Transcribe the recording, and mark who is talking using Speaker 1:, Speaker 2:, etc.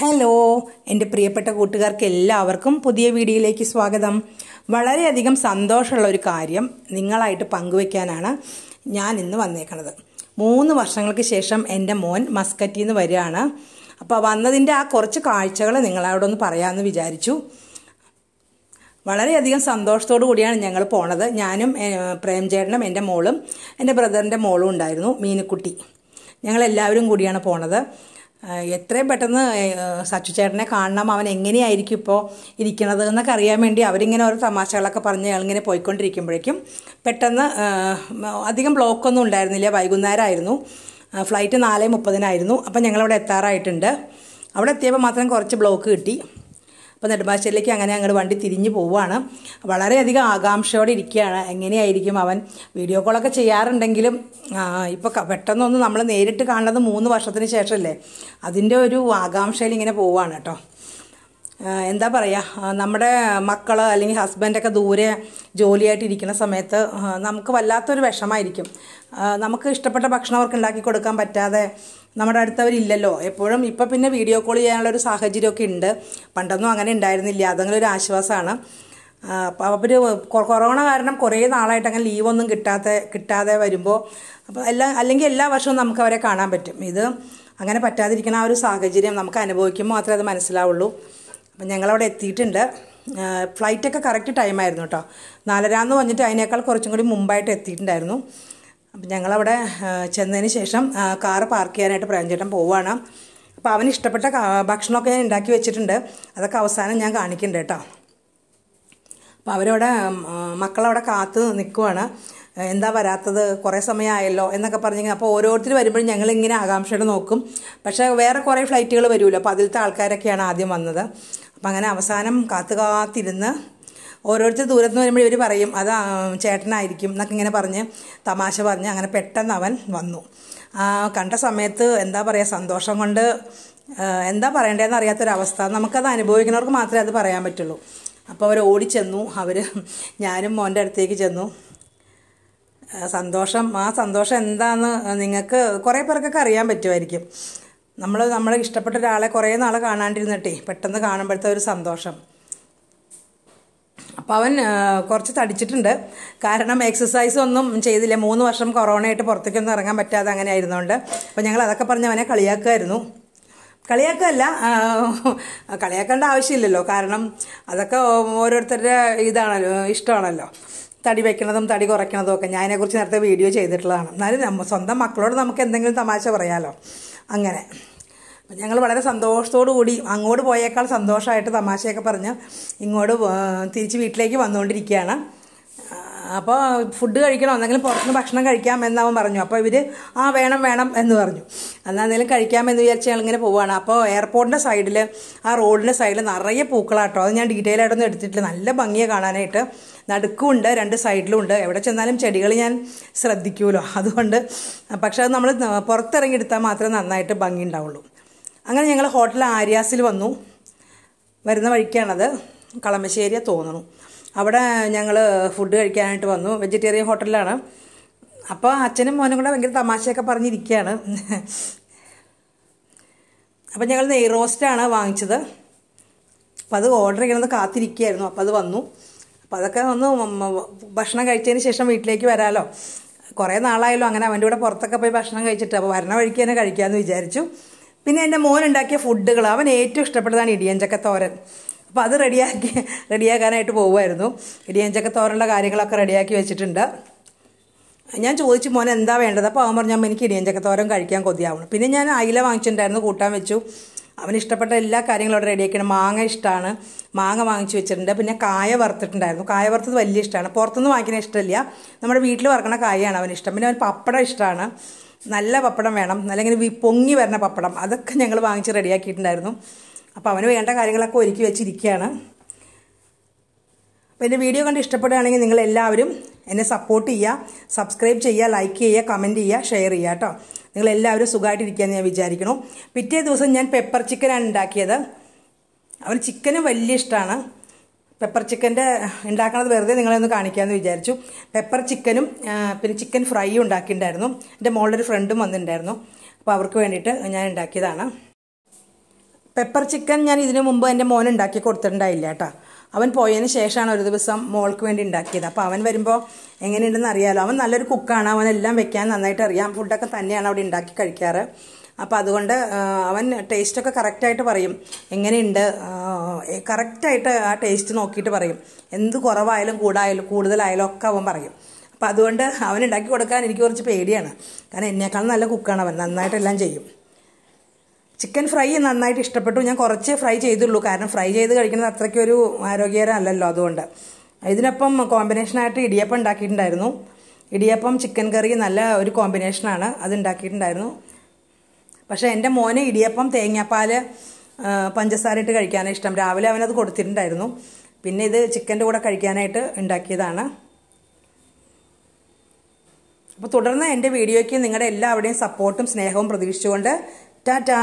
Speaker 1: hello എൻ്റെ പ്രിയപ്പെട്ട കൂട്ടുകാർക്ക് എല്ലാവർക്കും പുതിയ വീഡിയോയിലേക്ക് സ്വാഗതം വളരെയധികം സന്തോഷമുള്ള ഒരു കാര്യം നിങ്ങളായിട്ട് പങ്കുവയ്ക്കാനാണ് ഞാൻ ഇന്ന് വന്നേക്കണത് മൂന്ന് വർഷങ്ങൾക്ക് ശേഷം എൻ്റെ മോൻ മസ്കറ്റിൽ നിന്ന് വരികയാണ് അപ്പോൾ വന്നതിൻ്റെ ആ കുറച്ച് കാഴ്ചകൾ നിങ്ങളോടൊന്ന് പറയാമെന്ന് വിചാരിച്ചു വളരെയധികം സന്തോഷത്തോടു കൂടിയാണ് ഞങ്ങൾ പോണത് ഞാനും പ്രേംചേട്ടനും എൻ്റെ മോളും എൻ്റെ ബ്രദറിൻ്റെ മോളും ഉണ്ടായിരുന്നു മീനുക്കുട്ടി ഞങ്ങളെല്ലാവരും കൂടിയാണ് പോണത് എത്രയും പെട്ടെന്ന് സച്ചു ചേട്ടനെ കാണണം അവൻ എങ്ങനെയായിരിക്കും ഇപ്പോൾ ഇരിക്കണത് എന്നൊക്കെ അറിയാൻ വേണ്ടി അവരിങ്ങനെ ഓരോ തമാശകളൊക്കെ പറഞ്ഞ് ഞങ്ങളിങ്ങനെ പോയിക്കൊണ്ടിരിക്കുമ്പോഴേക്കും പെട്ടെന്ന് അധികം ബ്ലോക്കൊന്നും ഉണ്ടായിരുന്നില്ല വൈകുന്നേരമായിരുന്നു ഫ്ലൈറ്റ് നാലേ മുപ്പതിനായിരുന്നു അപ്പം ഞങ്ങളവിടെ എത്താറായിട്ടുണ്ട് അവിടെ എത്തിയപ്പോൾ മാത്രം കുറച്ച് ബ്ലോക്ക് കിട്ടി അപ്പോൾ നെടുമ്പാശ്ശേരിയിലേക്ക് അങ്ങനെ അങ്ങോട്ട് വണ്ടി തിരിഞ്ഞു പോവുകയാണ് വളരെയധികം ആകാംക്ഷയോടെ ഇരിക്കുകയാണ് എങ്ങനെയായിരിക്കും അവൻ വീഡിയോ കോളൊക്കെ ചെയ്യാറുണ്ടെങ്കിലും ഇപ്പോൾ പെട്ടെന്നൊന്നും നമ്മൾ നേരിട്ട് കാണുന്നത് മൂന്ന് വർഷത്തിന് ശേഷമല്ലേ അതിൻ്റെ ഒരു ആകാംക്ഷയിൽ ഇങ്ങനെ പോവുകയാണ് കേട്ടോ എന്താ പറയുക നമ്മുടെ മക്കൾ അല്ലെങ്കിൽ ഹസ്ബൻഡൊക്കെ ദൂരെ ജോലിയായിട്ട് ഇരിക്കുന്ന സമയത്ത് നമുക്ക് വല്ലാത്തൊരു വിഷമായിരിക്കും നമുക്ക് ഇഷ്ടപ്പെട്ട ഭക്ഷണം അവർക്ക് ഉണ്ടാക്കി കൊടുക്കാൻ പറ്റാതെ നമ്മുടെ അടുത്തവരില്ലല്ലോ എപ്പോഴും ഇപ്പം പിന്നെ വീഡിയോ കോൾ ചെയ്യാനുള്ള ഒരു സാഹചര്യമൊക്കെ ഉണ്ട് പണ്ടൊന്നും അങ്ങനെ ഉണ്ടായിരുന്നില്ല അതങ്ങനെ ഒരു ആശ്വാസമാണ് അപ്പോൾ അവർ കൊറോണ കാരണം കുറേ നാളായിട്ട് അങ്ങനെ ലീവൊന്നും കിട്ടാതെ കിട്ടാതെ വരുമ്പോൾ അപ്പോൾ എല്ലാ അല്ലെങ്കിൽ എല്ലാ വർഷവും നമുക്ക് അവരെ കാണാൻ പറ്റും ഇത് അങ്ങനെ പറ്റാതിരിക്കുന്ന ആ ഒരു സാഹചര്യം നമുക്ക് അനുഭവിക്കുമ്പോൾ മാത്രമേ അത് മനസ്സിലാവുള്ളൂ അപ്പം ഞങ്ങളവിടെ എത്തിയിട്ടുണ്ട് ഫ്ലൈറ്റൊക്കെ കറക്റ്റ് ടൈമായിരുന്നു കേട്ടോ നാലര എന്ന് പറഞ്ഞിട്ട് അതിനേക്കാൾ കുറച്ചും കൂടി മുമ്പായിട്ട് എത്തിയിട്ടുണ്ടായിരുന്നു അപ്പം ഞങ്ങളവിടെ ചെന്നതിന് ശേഷം കാറ് പാർക്ക് ചെയ്യാനായിട്ട് പ്രേംചേട്ടൻ പോവുകയാണ് അപ്പോൾ അവന് ഇഷ്ടപ്പെട്ട ഭക്ഷണമൊക്കെ ഞാൻ ഉണ്ടാക്കി വെച്ചിട്ടുണ്ട് അതൊക്കെ അവസാനം ഞാൻ കാണിക്കുന്നുണ്ട് കേട്ടോ അപ്പോൾ അവരവിടെ മക്കളവിടെ കാത്ത് നിൽക്കുവാണ് എന്താ വരാത്തത് കുറേ സമയമായല്ലോ എന്നൊക്കെ പറഞ്ഞ് അപ്പോൾ ഓരോരുത്തർ വരുമ്പോഴും ഞങ്ങളിങ്ങനെ ആകാംക്ഷയോടെ നോക്കും പക്ഷേ വേറെ കുറേ ഫ്ലൈറ്റുകൾ വരുമല്ലോ അപ്പോൾ അതിലത്തെ ആൾക്കാരൊക്കെയാണ് ആദ്യം വന്നത് അപ്പം അങ്ങനെ അവസാനം കാത്തു കാത്തിരുന്ന് ഓരോരുത്തർ ദൂരത്ത് നിന്ന് വരുമ്പോൾ ഇവർ പറയും അത് ചേട്ടനായിരിക്കും എന്നൊക്കെ ഇങ്ങനെ പറഞ്ഞ് തമാശ പറഞ്ഞ് അങ്ങനെ പെട്ടെന്ന് അവൻ വന്നു കണ്ട സമയത്ത് എന്താ പറയുക സന്തോഷം കൊണ്ട് എന്താ പറയേണ്ടതെന്ന് അറിയാത്തൊരവസ്ഥ നമുക്കത് അനുഭവിക്കുന്നവർക്ക് മാത്രമേ അത് പറയാൻ പറ്റുള്ളൂ അപ്പോൾ അവർ ഓടിച്ചെന്നു അവർ ഞാനും മോൻ്റെ അടുത്തേക്ക് ചെന്നു സന്തോഷം ആ സന്തോഷം എന്താന്ന് നിങ്ങൾക്ക് കുറേ പേർക്കൊക്കെ അറിയാൻ പറ്റുമായിരിക്കും നമ്മൾ നമ്മളെ ഇഷ്ടപ്പെട്ട ഒരാളെ കുറേ നാൾ കാണാണ്ടിരുന്നിട്ടേ പെട്ടെന്ന് കാണുമ്പോഴത്തെ ഒരു സന്തോഷം അപ്പോൾ അവൻ കുറച്ച് തടിച്ചിട്ടുണ്ട് കാരണം എക്സസൈസ് ഒന്നും ചെയ്തില്ല മൂന്ന് വർഷം കൊറോണയായിട്ട് പുറത്തേക്കൊന്നും ഇറങ്ങാൻ പറ്റാതെ അങ്ങനെ ആയിരുന്നുകൊണ്ട് അപ്പോൾ ഞങ്ങൾ അതൊക്കെ പറഞ്ഞ് അവനെ കളിയാക്കുമായിരുന്നു കളിയാക്കല്ല കളിയാക്കേണ്ട ആവശ്യമില്ലല്ലോ കാരണം അതൊക്കെ ഓരോരുത്തരുടെ ഇതാണല്ലോ ഇഷ്ടമാണല്ലോ തടി വയ്ക്കണതും തടി കുറയ്ക്കണതും ഒക്കെ ഞാനതിനെക്കുറിച്ച് നേരത്തെ വീഡിയോ ചെയ്തിട്ടുള്ളതാണ് എന്നാലും സ്വന്തം മക്കളോട് നമുക്ക് എന്തെങ്കിലും തമാശ പറയാമല്ലോ അങ്ങനെ ഞങ്ങൾ വളരെ സന്തോഷത്തോടു കൂടി അങ്ങോട്ട് പോയേക്കാൾ സന്തോഷമായിട്ട് തമാശയൊക്കെ പറഞ്ഞ് ഇങ്ങോട്ട് തിരിച്ച് വീട്ടിലേക്ക് വന്നുകൊണ്ടിരിക്കുകയാണ് അപ്പോൾ ഫുഡ് കഴിക്കണം എന്തെങ്കിലും പുറത്തുനിന്ന് ഭക്ഷണം കഴിക്കാം പറഞ്ഞു അപ്പോൾ ഇവർ ആ വേണം വേണം എന്ന് പറഞ്ഞു എന്നാൽ എന്തെങ്കിലും കഴിക്കാമെന്ന് വിചാരിച്ച് ഞങ്ങളിങ്ങനെ പോവുകയാണ് അപ്പോൾ എയർപോർട്ടിൻ്റെ സൈഡിൽ ആ റോഡിൻ്റെ സൈഡിൽ നിറയെ പൂക്കളാട്ടോ അത് ഞാൻ ഡീറ്റെയിൽ ആയിട്ടൊന്നും എടുത്തിട്ടില്ല നല്ല ഭംഗിയെ കാണാനായിട്ട് നടുക്കുമുണ്ട് രണ്ട് സൈഡിലുമുണ്ട് എവിടെ ചെന്നാലും ചെടികൾ ഞാൻ ശ്രദ്ധിക്കുമല്ലോ അതുകൊണ്ട് പക്ഷേ അത് നമ്മൾ പുറത്തിറങ്ങി എടുത്താൽ മാത്രമേ നന്നായിട്ട് ഭംഗി ഉണ്ടാവുള്ളൂ അങ്ങനെ ഞങ്ങൾ ഹോട്ടൽ ആര്യാസിൽ വന്നു വരുന്ന വഴിക്കാണത് കളമശ്ശേരിയെ തോന്നുന്നു അവിടെ ഞങ്ങൾ ഫുഡ് കഴിക്കാനായിട്ട് വന്നു വെജിറ്റേറിയൻ ഹോട്ടലിലാണ് അപ്പോൾ അച്ഛനും മോനും കൂടെ ഭയങ്കര തമാശയൊക്കെ പറഞ്ഞിരിക്കുകയാണ് അപ്പോൾ ഞങ്ങൾ നെയ് റോസ്റ്റാണ് വാങ്ങിച്ചത് അപ്പം അത് ഓർഡർ ചെയ്യണമെന്ന് കാത്തിരിക്കുകയായിരുന്നു അപ്പോൾ അത് വന്നു അപ്പം അതൊക്കെ വന്ന് ഭക്ഷണം കഴിച്ചതിന് ശേഷം വീട്ടിലേക്ക് വരാമല്ലോ കുറേ നാളായല്ലോ അങ്ങനെ അവൻ്റെ കൂടെ പുറത്തൊക്കെ പോയി ഭക്ഷണം കഴിച്ചിട്ട് അപ്പോൾ വരണ വഴിക്ക് തന്നെ കഴിക്കാമെന്ന് വിചാരിച്ചു പിന്നെ എൻ്റെ മോൻ ഉണ്ടാക്കിയ ഫുഡുകൾ അവൻ ഏറ്റവും ഇഷ്ടപ്പെട്ടതാണ് ഇടിയഞ്ചക്ക തോരൻ അപ്പോൾ അത് റെഡിയാക്കി റെഡിയാക്കാനായിട്ട് പോവുമായിരുന്നു ഇടിയഞ്ചക്ക തോരൻ്റെ കാര്യങ്ങളൊക്കെ റെഡിയാക്കി വെച്ചിട്ടുണ്ട് ഞാൻ ചോദിച്ചു മോൻ എന്താ വേണ്ടത് അപ്പോൾ അവൻ പറഞ്ഞു എനിക്ക് ഇടിയഞ്ചക്ക തോരൻ കഴിക്കാൻ കൊതിയാവണം പിന്നെ ഞാൻ അയില വാങ്ങിച്ചിട്ടുണ്ടായിരുന്നു കൂട്ടാൻ വെച്ചു അവന് ഇഷ്ടപ്പെട്ട എല്ലാ കാര്യങ്ങളും അവിടെ റെഡിയാക്കിയാണ് മാങ്ങ ഇഷ്ടമാണ് മാങ്ങ വാങ്ങിച്ചു വെച്ചിട്ടുണ്ട് പിന്നെ കായ വറുത്തിട്ടുണ്ടായിരുന്നു കായ വറുത്തത് വലിയ ഇഷ്ടമാണ് പുറത്തുനിന്ന് വാങ്ങിക്കുന്ന ഇഷ്ടമില്ല നമ്മുടെ വീട്ടിൽ വറുക്കണ കായയാണ് അവൻ ഇഷ്ടം പിന്നെ അവൻ പപ്പടം ഇഷ്ടമാണ് നല്ല പപ്പടം വേണം ഇങ്ങനെ പൊങ്ങി വരുന്ന പപ്പടം അതൊക്കെ ഞങ്ങൾ വാങ്ങിച്ച് റെഡിയാക്കിയിട്ടുണ്ടായിരുന്നു അപ്പോൾ അവന് വേണ്ട കാര്യങ്ങളൊക്കെ ഒരുക്കി വെച്ചിരിക്കുകയാണ് അപ്പോൾ എൻ്റെ വീഡിയോ കണ്ട് ഇഷ്ടപ്പെടുകയാണെങ്കിൽ നിങ്ങൾ എല്ലാവരും എന്നെ സപ്പോർട്ട് ചെയ്യുക സബ്സ്ക്രൈബ് ചെയ്യുക ലൈക്ക് ചെയ്യുക കമൻറ്റ് ചെയ്യുക ഷെയർ ചെയ്യുക കേട്ടോ നിങ്ങളെല്ലാവരും സുഖമായിട്ടിരിക്കുകയെന്ന് ഞാൻ വിചാരിക്കണം പിറ്റേ ദിവസം ഞാൻ പെപ്പർ ചിക്കനാണ് ഉണ്ടാക്കിയത് അവന് ചിക്കനും വലിയ ഇഷ്ടമാണ് പെപ്പർ ചിക്കൻ്റെ ഉണ്ടാക്കണത് വെറുതെ നിങ്ങളെ ഒന്ന് കാണിക്കാമെന്ന് വിചാരിച്ചു പെപ്പർ ചിക്കനും പിന്നെ ചിക്കൻ ഫ്രൈയും ഉണ്ടാക്കിയിട്ടുണ്ടായിരുന്നു എൻ്റെ മോളുടെ ഒരു ഫ്രണ്ടും വന്നിട്ടുണ്ടായിരുന്നു അപ്പോൾ അവർക്ക് വേണ്ടിയിട്ട് ഞാൻ ഉണ്ടാക്കിയതാണ് പെപ്പർ ചിക്കൻ ഞാൻ ഇതിനു മുമ്പ് എൻ്റെ മോൻ ഉണ്ടാക്കി കൊടുത്തിട്ടുണ്ടായില്ല കേട്ടോ അവൻ പോയതിന് ശേഷമാണ് ഒരു ദിവസം മോൾക്ക് വേണ്ടി ഉണ്ടാക്കിയത് അപ്പോൾ അവൻ വരുമ്പോൾ എങ്ങനെയുണ്ടെന്ന് അറിയാമല്ലോ അവൻ നല്ലൊരു കുക്കാണ് അവനെല്ലാം വെക്കാൻ നന്നായിട്ട് അറിയാം ഫുഡൊക്കെ തന്നെയാണ് അവിടെ ഉണ്ടാക്കി കഴിക്കാറ് അപ്പോൾ അതുകൊണ്ട് അവൻ ടേസ്റ്റൊക്കെ കറക്റ്റായിട്ട് പറയും എങ്ങനെയുണ്ട് കറക്റ്റായിട്ട് ആ ടേസ്റ്റ് നോക്കിയിട്ട് പറയും എന്ത് കുറവായാലും കൂടായാലും കൂടുതലായാലും ഒക്കെ അവൻ പറയും അപ്പം അതുകൊണ്ട് അവൻ ഉണ്ടാക്കി കൊടുക്കാൻ എനിക്ക് കുറച്ച് പേടിയാണ് കാരണം എന്നേക്കാൾ നല്ല കുക്കാണ് അവൻ നന്നായിട്ടെല്ലാം ചെയ്യും ചിക്കൻ ഫ്രൈ നന്നായിട്ട് ഇഷ്ടപ്പെട്ടു ഞാൻ കുറച്ച് ഫ്രൈ ചെയ്തുള്ളൂ കാരണം ഫ്രൈ ചെയ്ത് കഴിക്കുന്നത് അത്രയ്ക്കൊരു അല്ലല്ലോ അതുകൊണ്ട് ഇതിനൊപ്പം കോമ്പിനേഷനായിട്ട് ഇടിയപ്പം ഉണ്ടാക്കിയിട്ടുണ്ടായിരുന്നു ഇടിയപ്പം ചിക്കൻ കറി നല്ല ഒരു കോമ്പിനേഷനാണ് അത് ഉണ്ടാക്കിയിട്ടുണ്ടായിരുന്നു പക്ഷേ എൻ്റെ മോന് ഇടിയപ്പം തേങ്ങാപ്പാൽ പഞ്ചസാരയിട്ട് കഴിക്കാനാണ് ഇഷ്ടം രാവിലെ അവനത് കൊടുത്തിട്ടുണ്ടായിരുന്നു പിന്നെ ഇത് ചിക്കൻ്റെ കൂടെ കഴിക്കാനായിട്ട് ഉണ്ടാക്കിയതാണ് അപ്പോൾ തുടർന്ന് എൻ്റെ വീഡിയോയ്ക്ക് നിങ്ങളുടെ എല്ലാവരുടെയും സപ്പോർട്ടും സ്നേഹവും പ്രതീക്ഷിച്ചുകൊണ്ട് ടാറ്റാ